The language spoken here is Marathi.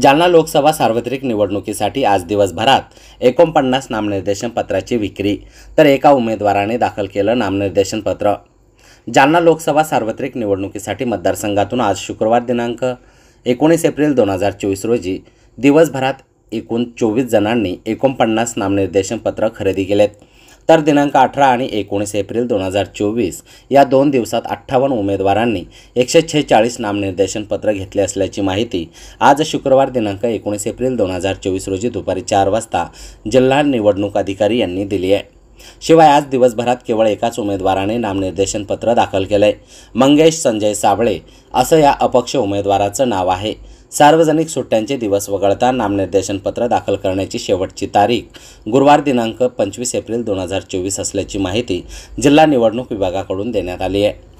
जालना लोकसभा सार्वत्रिक निवडणुकीसाठी आज दिवसभरात एकोणपन्नास नामनिर्देशन पत्राची विक्री तर एका उमेदवाराने दाखल केलं नामनिर्देशन पत्र जालना लोकसभा सार्वत्रिक निवडणुकीसाठी मतदारसंघातून आज शुक्रवार दिनांक एकोणीस एप्रिल दोन हजार चोवीस रोजी दिवसभरात एकूण चोवीस जणांनी एकोणपन्नास नामनिर्देशन पत्र खरेदी केलेत तर दिनांक अठरा आणि एकोणीस एप्रिल दोन हजार चोवीस या दोन दिवसात अठ्ठावन्न उमेदवारांनी एकशे छेचाळीस नामनिर्देशन पत्र घेतले असल्याची माहिती आज शुक्रवार दिनांक एकोणीस एप्रिल दोन हजार चोवीस रोजी दुपारी चार वाजता जिल्हा निवडणूक अधिकारी यांनी दिली आहे शिवाय आज दिवसभरात केवळ एकाच उमेदवाराने नामनिर्देशन पत्र दाखल केलंय मंगेश संजय साबळे असं या अपक्ष उमेदवाराचं नाव आहे सार्वजनिक सुट्ट्यांचे दिवस वगळता नामनिर्देशन पत्र दाखल करण्याची शेवटची तारीख गुरुवार दिनांक पंचवीस एप्रिल दोन हजार चोवीस असल्याची माहिती जिल्हा निवडणूक विभागाकडून देण्यात आली आहे